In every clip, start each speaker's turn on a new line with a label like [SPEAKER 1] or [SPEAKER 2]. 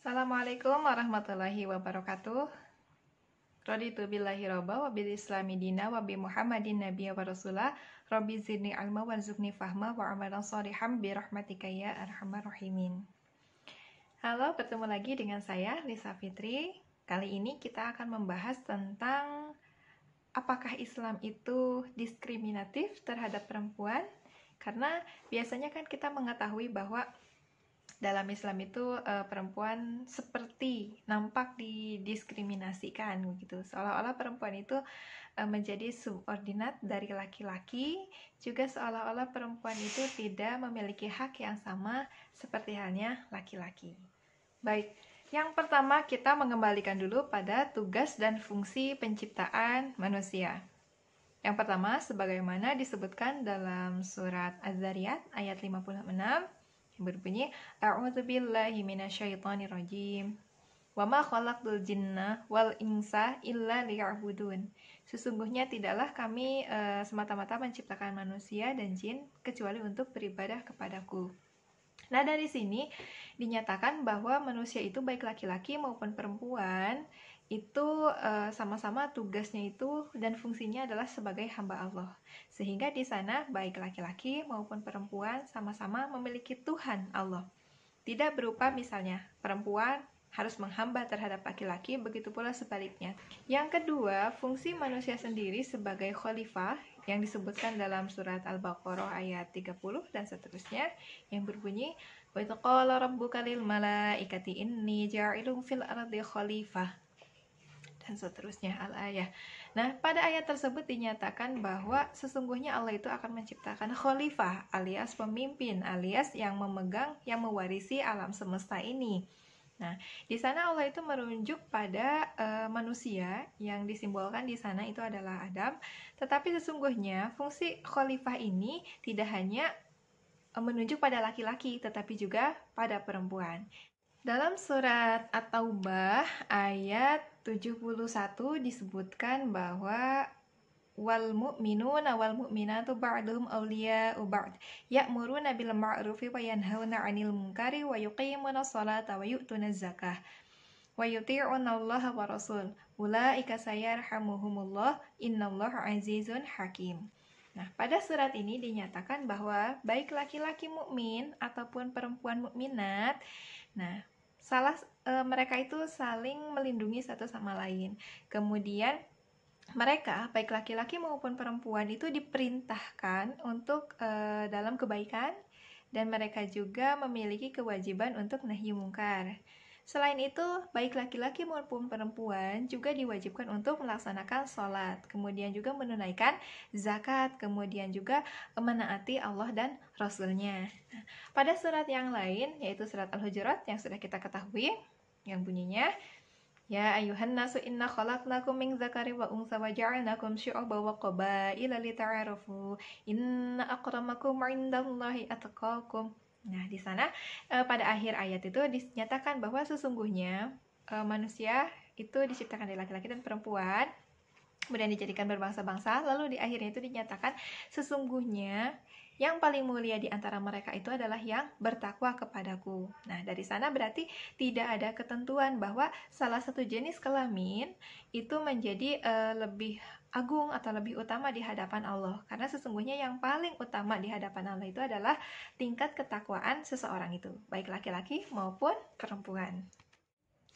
[SPEAKER 1] Assalamualaikum warahmatullahi wabarakatuh. Raditu billahi robba wa bil islami dina wa bi muhammadin nabiyya wa rasulah rabbi zidni alma wa zidni fahma wa amalan soriham bi rahmatika ya arhamar rahimin. Halo, bertemu lagi dengan saya Lisa Fitri. Kali ini kita akan membahas tentang apakah Islam itu diskriminatif terhadap perempuan? Karena biasanya kan kita mengetahui bahwa dalam Islam itu uh, perempuan seperti nampak didiskriminasikan gitu seolah-olah perempuan itu uh, menjadi subordinat dari laki-laki juga seolah-olah perempuan itu tidak memiliki hak yang sama seperti halnya laki-laki baik yang pertama kita mengembalikan dulu pada tugas dan fungsi penciptaan manusia yang pertama sebagaimana disebutkan dalam surat Az-Zariyat ayat 56 berbunyi minasyaitonir rajim. Wa ma khalaqtul jinna wal insa illa liya'budun. Sesungguhnya tidaklah kami e, semata-mata menciptakan manusia dan jin kecuali untuk beribadah kepadaku. Nah, dari sini dinyatakan bahwa manusia itu baik laki-laki maupun perempuan itu eh, sama-sama uh, tugasnya itu dan fungsinya adalah sebagai hamba Allah. Sehingga di sana baik laki-laki maupun perempuan sama-sama memiliki Tuhan Allah. Tidak berupa misalnya perempuan harus menghamba terhadap laki-laki, begitu pula sebaliknya. Yang kedua, fungsi manusia sendiri sebagai khalifah yang disebutkan dalam surat Al-Baqarah ayat 30 dan seterusnya yang berbunyi Wa qala rabbuka lil malaikati inni ja'ilun fil ardi khalifah dan seterusnya al-ayah. Nah, pada ayat tersebut dinyatakan bahwa sesungguhnya Allah itu akan menciptakan khalifah alias pemimpin alias yang memegang yang mewarisi alam semesta ini. Nah, di sana Allah itu merunjuk pada uh, manusia yang disimbolkan di sana itu adalah Adam. Tetapi sesungguhnya fungsi khalifah ini tidak hanya eh, menunjuk pada laki-laki tetapi juga pada perempuan. Dalam surat At-Taubah ayat 71 disebutkan bahwa wal mu'minuna wal mu'minatu ba'dhum awliya'u ba'd ya'muruna bil ma'rufi wa yanhauna 'anil munkari wa yuqimuna sholata wa yu'tuna zakah wa yuti'una Allah wa rasul ulaika sayarhamuhumullah innallaha 'azizun hakim Nah, pada surat ini dinyatakan bahwa baik laki-laki mukmin ataupun perempuan mukminat, nah, salah e, mereka itu saling melindungi satu sama lain. Kemudian mereka baik laki-laki maupun perempuan itu diperintahkan untuk e, dalam kebaikan dan mereka juga memiliki kewajiban untuk nahi mungkar. Selain itu, baik laki-laki maupun perempuan juga diwajibkan untuk melaksanakan sholat, kemudian juga menunaikan zakat, kemudian juga menaati Allah dan Rasulnya. Nah, pada surat yang lain, yaitu surat Al-Hujurat yang sudah kita ketahui, yang bunyinya, Ya ayuhan nasu inna khalaqnakum min zakari wa unsa wa ja'alnakum syu'uba wa qabaila lita'arafu inna akramakum 'indallahi atqakum Nah, di sana uh, pada akhir ayat itu dinyatakan bahwa sesungguhnya uh, manusia itu diciptakan dari laki-laki dan perempuan, kemudian dijadikan berbangsa-bangsa, lalu di akhirnya itu dinyatakan sesungguhnya yang paling mulia di antara mereka itu adalah yang bertakwa kepadaku. Nah, dari sana berarti tidak ada ketentuan bahwa salah satu jenis kelamin itu menjadi uh, lebih agung atau lebih utama di hadapan Allah. Karena sesungguhnya yang paling utama di hadapan Allah itu adalah tingkat ketakwaan seseorang itu, baik laki-laki maupun perempuan.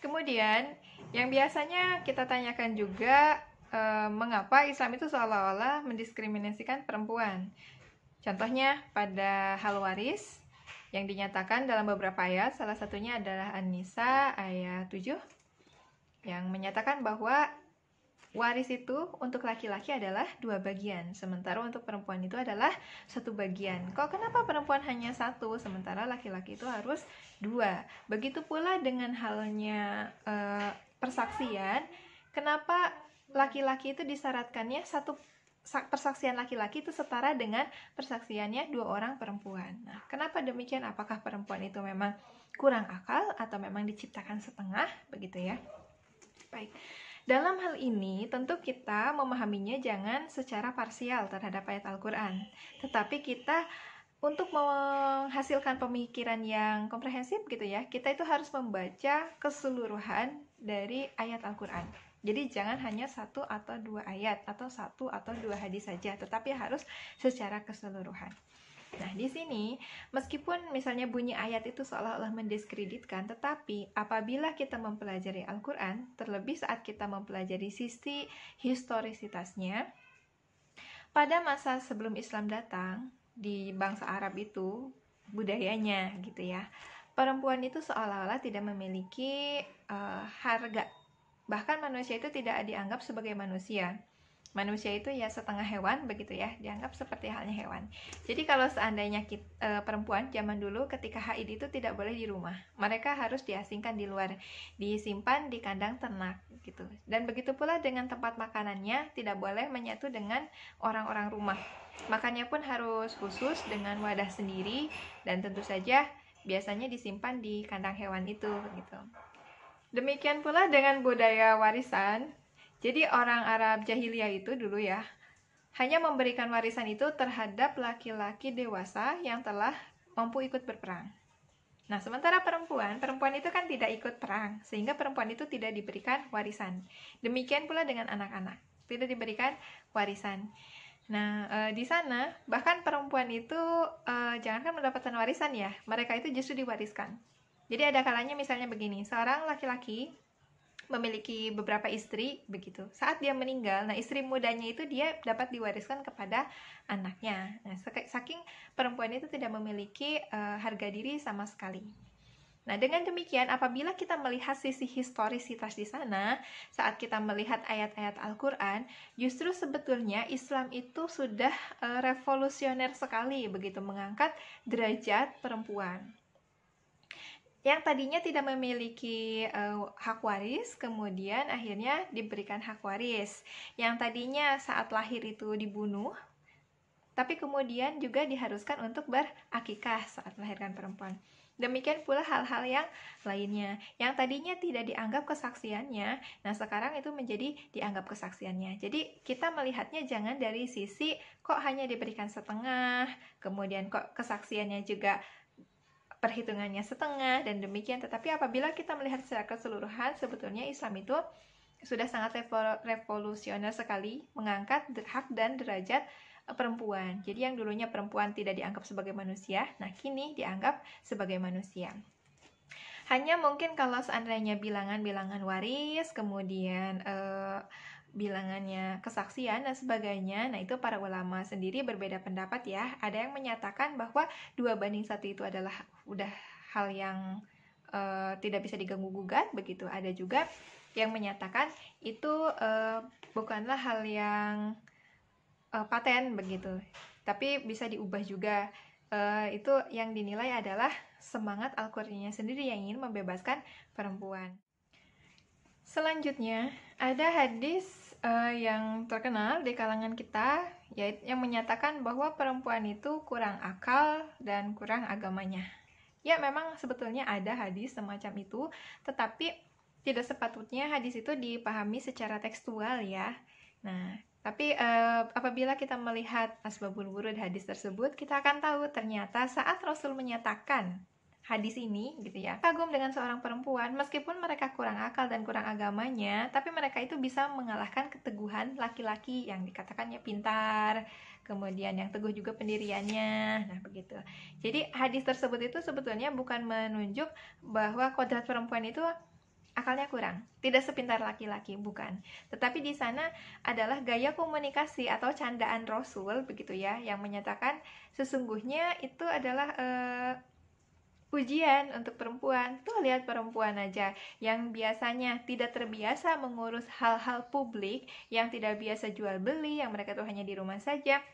[SPEAKER 1] Kemudian, yang biasanya kita tanyakan juga e, mengapa Islam itu seolah-olah mendiskriminasikan perempuan. Contohnya pada hal waris yang dinyatakan dalam beberapa ayat, salah satunya adalah An-Nisa ayat 7 yang menyatakan bahwa Waris itu untuk laki-laki adalah dua bagian, sementara untuk perempuan itu adalah satu bagian. Kok kenapa perempuan hanya satu, sementara laki-laki itu harus dua? Begitu pula dengan halnya e, persaksian, kenapa laki-laki itu disyaratkannya satu persaksian laki-laki itu setara dengan persaksiannya dua orang perempuan. Nah, kenapa demikian? Apakah perempuan itu memang kurang akal atau memang diciptakan setengah begitu ya? Baik. Dalam hal ini, tentu kita memahaminya jangan secara parsial terhadap ayat Al-Quran, tetapi kita untuk menghasilkan pemikiran yang komprehensif gitu ya, kita itu harus membaca keseluruhan dari ayat Al-Quran. Jadi jangan hanya satu atau dua ayat atau satu atau dua hadis saja, tetapi harus secara keseluruhan. Nah, di sini, meskipun misalnya bunyi ayat itu seolah-olah mendiskreditkan, tetapi apabila kita mempelajari Al-Quran, terlebih saat kita mempelajari sisi historisitasnya, pada masa sebelum Islam datang, di bangsa Arab itu, budayanya gitu ya, perempuan itu seolah-olah tidak memiliki uh, harga. Bahkan manusia itu tidak dianggap sebagai manusia manusia itu ya setengah hewan begitu ya dianggap seperti halnya hewan jadi kalau seandainya kita, e, perempuan zaman dulu ketika haid itu tidak boleh di rumah mereka harus diasingkan di luar disimpan di kandang ternak gitu dan begitu pula dengan tempat makanannya tidak boleh menyatu dengan orang-orang rumah makannya pun harus khusus dengan wadah sendiri dan tentu saja biasanya disimpan di kandang hewan itu gitu Demikian pula dengan budaya warisan jadi orang Arab jahiliyah itu dulu ya hanya memberikan warisan itu terhadap laki-laki dewasa yang telah mampu ikut berperang. Nah, sementara perempuan, perempuan itu kan tidak ikut perang, sehingga perempuan itu tidak diberikan warisan. Demikian pula dengan anak-anak, tidak diberikan warisan. Nah, e, di sana bahkan perempuan itu e, jangankan mendapatkan warisan ya, mereka itu justru diwariskan. Jadi ada kalanya misalnya begini, seorang laki-laki memiliki beberapa istri begitu. Saat dia meninggal, nah istri mudanya itu dia dapat diwariskan kepada anaknya. Nah, saking perempuan itu tidak memiliki uh, harga diri sama sekali. Nah, dengan demikian, apabila kita melihat sisi historisitas di sana, saat kita melihat ayat-ayat Al-Quran, justru sebetulnya Islam itu sudah eh, revolusioner sekali, begitu mengangkat derajat perempuan yang tadinya tidak memiliki uh, hak waris kemudian akhirnya diberikan hak waris yang tadinya saat lahir itu dibunuh tapi kemudian juga diharuskan untuk berakikah saat melahirkan perempuan demikian pula hal-hal yang lainnya yang tadinya tidak dianggap kesaksiannya nah sekarang itu menjadi dianggap kesaksiannya jadi kita melihatnya jangan dari sisi kok hanya diberikan setengah kemudian kok kesaksiannya juga perhitungannya setengah dan demikian. Tetapi apabila kita melihat secara keseluruhan, sebetulnya Islam itu sudah sangat revolusioner sekali mengangkat hak dan derajat eh, perempuan. Jadi yang dulunya perempuan tidak dianggap sebagai manusia, nah kini dianggap sebagai manusia. Hanya mungkin kalau seandainya bilangan-bilangan waris, kemudian eh, bilangannya kesaksian dan sebagainya. Nah, itu para ulama sendiri berbeda pendapat ya. Ada yang menyatakan bahwa dua banding satu itu adalah udah hal yang uh, tidak bisa diganggu gugat begitu ada juga yang menyatakan itu uh, bukanlah hal yang uh, paten begitu tapi bisa diubah juga uh, itu yang dinilai adalah semangat al sendiri yang ingin membebaskan perempuan selanjutnya ada hadis uh, yang terkenal di kalangan kita yaitu yang menyatakan bahwa perempuan itu kurang akal dan kurang agamanya Ya, memang sebetulnya ada hadis semacam itu, tetapi tidak sepatutnya hadis itu dipahami secara tekstual ya. Nah, tapi eh, apabila kita melihat asbabul wurud hadis tersebut, kita akan tahu ternyata saat Rasul menyatakan hadis ini gitu ya. Kagum dengan seorang perempuan meskipun mereka kurang akal dan kurang agamanya, tapi mereka itu bisa mengalahkan keteguhan laki-laki yang dikatakannya pintar, kemudian yang teguh juga pendiriannya nah begitu jadi hadis tersebut itu sebetulnya bukan menunjuk bahwa kodrat perempuan itu akalnya kurang, tidak sepintar laki-laki, bukan. Tetapi di sana adalah gaya komunikasi atau candaan Rasul begitu ya yang menyatakan sesungguhnya itu adalah eh, Pujian untuk perempuan, tuh lihat perempuan aja yang biasanya tidak terbiasa mengurus hal-hal publik, yang tidak biasa jual beli, yang mereka tuh hanya di rumah saja.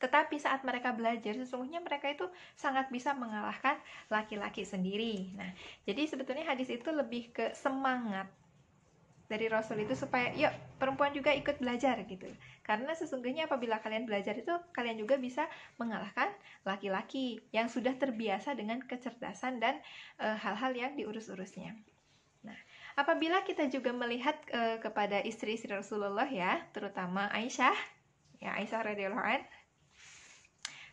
[SPEAKER 1] Tetapi saat mereka belajar, sesungguhnya mereka itu sangat bisa mengalahkan laki-laki sendiri. Nah, jadi sebetulnya hadis itu lebih ke semangat dari Rasul itu supaya yuk perempuan juga ikut belajar gitu karena sesungguhnya apabila kalian belajar itu kalian juga bisa mengalahkan laki-laki yang sudah terbiasa dengan kecerdasan dan eh, hal-hal e, yang diurus-urusnya nah apabila kita juga melihat e, kepada istri-istri Rasulullah ya terutama Aisyah ya Aisyah radhiyallahu an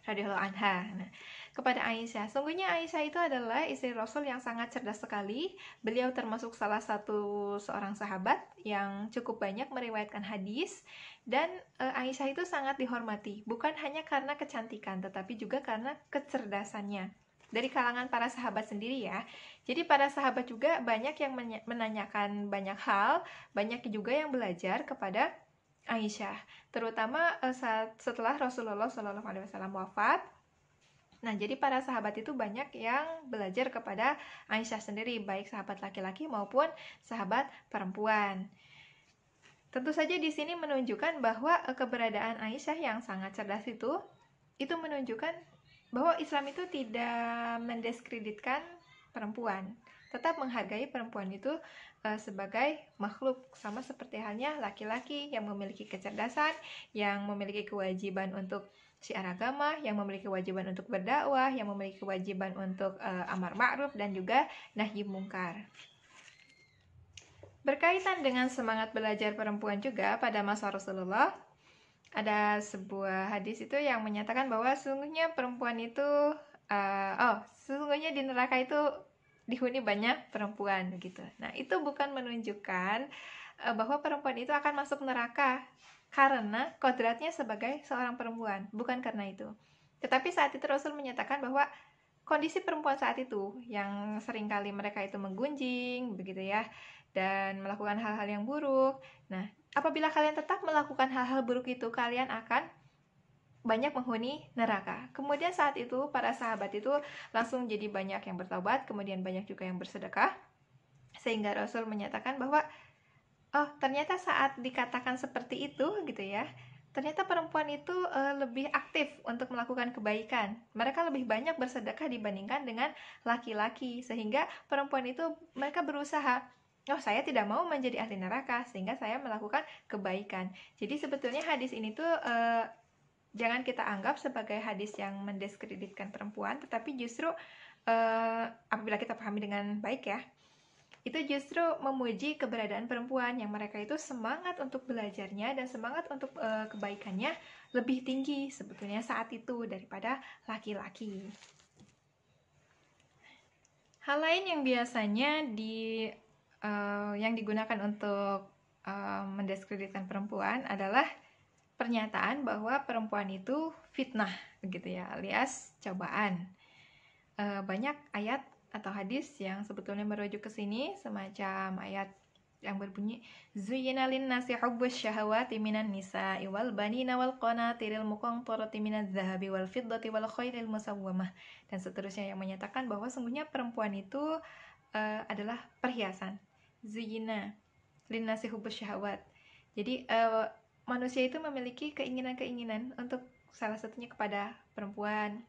[SPEAKER 1] radhiyallahu anha nah kepada Aisyah. Sungguhnya Aisyah itu adalah istri Rasul yang sangat cerdas sekali. Beliau termasuk salah satu seorang sahabat yang cukup banyak meriwayatkan hadis dan e, Aisyah itu sangat dihormati, bukan hanya karena kecantikan tetapi juga karena kecerdasannya. Dari kalangan para sahabat sendiri ya. Jadi para sahabat juga banyak yang menanyakan banyak hal, banyak juga yang belajar kepada Aisyah, terutama eh, saat setelah Rasulullah Shallallahu Alaihi Wasallam wafat, Nah, jadi para sahabat itu banyak yang belajar kepada Aisyah sendiri, baik sahabat laki-laki maupun sahabat perempuan. Tentu saja di sini menunjukkan bahwa e, keberadaan Aisyah yang sangat cerdas itu itu menunjukkan bahwa Islam itu tidak mendiskreditkan perempuan, tetap menghargai perempuan itu e, sebagai makhluk sama seperti halnya laki-laki yang memiliki kecerdasan, yang memiliki kewajiban untuk syiar agama yang memiliki kewajiban untuk berdakwah, yang memiliki kewajiban untuk uh, amar ma'ruf dan juga nahi mungkar. Berkaitan dengan semangat belajar perempuan juga pada masa Rasulullah, ada sebuah hadis itu yang menyatakan bahwa sungguhnya perempuan itu uh, oh, sesungguhnya di neraka itu dihuni banyak perempuan gitu. Nah, itu bukan menunjukkan uh, bahwa perempuan itu akan masuk neraka karena kodratnya sebagai seorang perempuan, bukan karena itu. Tetapi saat itu Rasul menyatakan bahwa kondisi perempuan saat itu yang seringkali mereka itu menggunjing, begitu ya, dan melakukan hal-hal yang buruk. Nah, apabila kalian tetap melakukan hal-hal buruk itu, kalian akan banyak menghuni neraka. Kemudian saat itu para sahabat itu langsung jadi banyak yang bertobat, kemudian banyak juga yang bersedekah. Sehingga Rasul menyatakan bahwa Oh, ternyata saat dikatakan seperti itu gitu ya, ternyata perempuan itu e, lebih aktif untuk melakukan kebaikan. Mereka lebih banyak bersedekah dibandingkan dengan laki-laki, sehingga perempuan itu mereka berusaha Oh, saya tidak mau menjadi ahli neraka, sehingga saya melakukan kebaikan. Jadi, sebetulnya hadis ini tuh e, jangan kita anggap sebagai hadis yang mendiskreditkan perempuan, tetapi justru e, apabila kita pahami dengan baik, ya, itu justru memuji keberadaan perempuan yang mereka itu semangat untuk belajarnya dan semangat untuk e, kebaikannya lebih tinggi sebetulnya saat itu daripada laki-laki. Hal lain yang biasanya di e, yang digunakan untuk e, eh, mendiskreditkan perempuan adalah pernyataan bahwa perempuan itu fitnah begitu ya alias cobaan. E, banyak ayat atau hadis yang sebetulnya merujuk ke sini semacam ayat yang berbunyi Zuyina lin syahwat hubbus syahawati minan nisa wal banina wal qanatiril muqantarati minaz zahabi wal fiddati wal khairil musawwamah dan seterusnya yang menyatakan bahwa sungguhnya perempuan itu uh, adalah perhiasan. lin nasi hubbus syahawat. Jadi uh, manusia itu memiliki keinginan-keinginan untuk salah satunya kepada perempuan,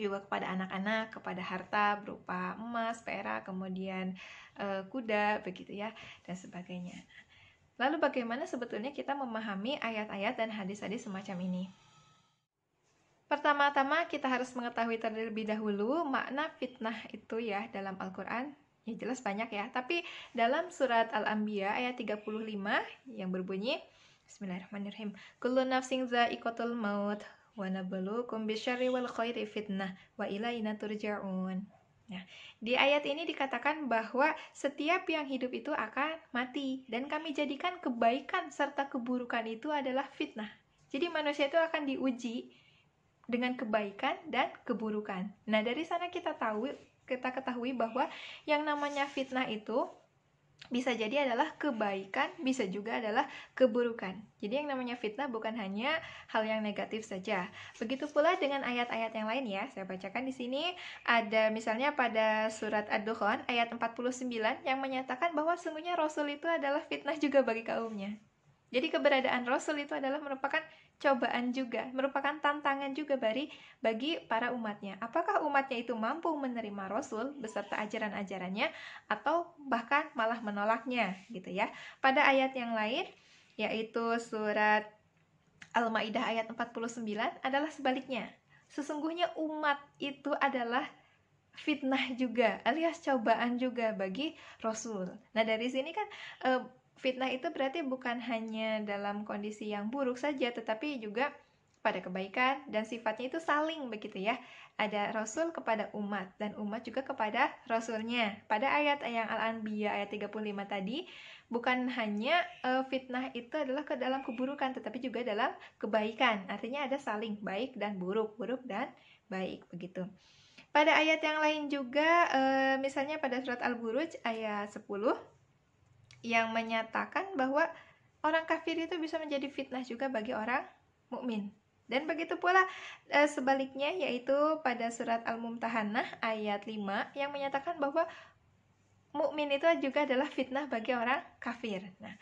[SPEAKER 1] juga kepada anak-anak, kepada harta berupa emas, perak, kemudian e, kuda, begitu ya, dan sebagainya. Lalu bagaimana sebetulnya kita memahami ayat-ayat dan hadis-hadis semacam ini? Pertama-tama kita harus mengetahui terlebih dahulu makna fitnah itu ya dalam Al-Quran. Ya jelas banyak ya, tapi dalam surat Al-Anbiya ayat 35 yang berbunyi Bismillahirrahmanirrahim. Kullu nafsin za'iqatul maut wa nabluukum bisyarri wal khairi fitnah wa ilaina turja'un. Nah, di ayat ini dikatakan bahwa setiap yang hidup itu akan mati dan kami jadikan kebaikan serta keburukan itu adalah fitnah. Jadi manusia itu akan diuji dengan kebaikan dan keburukan. Nah, dari sana kita tahu kita ketahui bahwa yang namanya fitnah itu bisa jadi adalah kebaikan, bisa juga adalah keburukan. Jadi yang namanya fitnah bukan hanya hal yang negatif saja. Begitu pula dengan ayat-ayat yang lain ya. Saya bacakan di sini ada misalnya pada surat Ad-Dukhan ayat 49 yang menyatakan bahwa sungguhnya Rasul itu adalah fitnah juga bagi kaumnya. Jadi keberadaan Rasul itu adalah merupakan cobaan juga, merupakan tantangan juga Bari bagi para umatnya. Apakah umatnya itu mampu menerima Rasul beserta ajaran-ajarannya atau bahkan malah menolaknya gitu ya. Pada ayat yang lain yaitu surat Al-Maidah ayat 49 adalah sebaliknya. Sesungguhnya umat itu adalah fitnah juga alias cobaan juga bagi Rasul. Nah, dari sini kan e, Fitnah itu berarti bukan hanya dalam kondisi yang buruk saja, tetapi juga pada kebaikan dan sifatnya itu saling begitu ya. Ada rasul kepada umat dan umat juga kepada rasulnya. Pada ayat yang Al-Anbiya ayat 35 tadi, bukan hanya e, fitnah itu adalah ke dalam keburukan tetapi juga dalam kebaikan. Artinya ada saling baik dan buruk, buruk dan baik begitu. Pada ayat yang lain juga e, misalnya pada surat Al-Buruj ayat 10 yang menyatakan bahwa orang kafir itu bisa menjadi fitnah juga bagi orang mukmin. Dan begitu pula e, sebaliknya yaitu pada surat Al-Mumtahanah ayat 5 yang menyatakan bahwa mukmin itu juga adalah fitnah bagi orang kafir. Nah,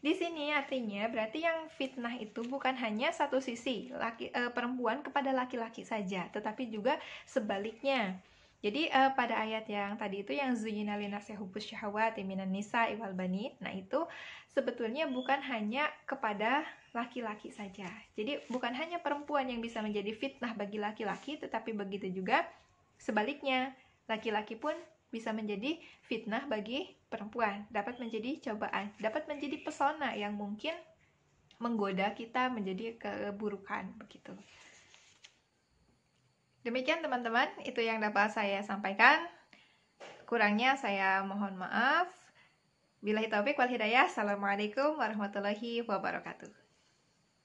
[SPEAKER 1] di sini artinya berarti yang fitnah itu bukan hanya satu sisi laki e, perempuan kepada laki-laki saja, tetapi juga sebaliknya jadi uh, pada ayat yang tadi itu yang zuyina lina sehubus syahawati nisa iwal bani, nah itu sebetulnya bukan hanya kepada laki-laki saja. Jadi bukan hanya perempuan yang bisa menjadi fitnah bagi laki-laki, tetapi begitu juga sebaliknya, laki-laki pun bisa menjadi fitnah bagi perempuan, dapat menjadi cobaan, dapat menjadi pesona yang mungkin menggoda kita menjadi keburukan begitu. Demikian teman-teman, itu yang dapat saya sampaikan. Kurangnya saya mohon maaf. Bila taufik wal hidayah. Assalamualaikum warahmatullahi wabarakatuh.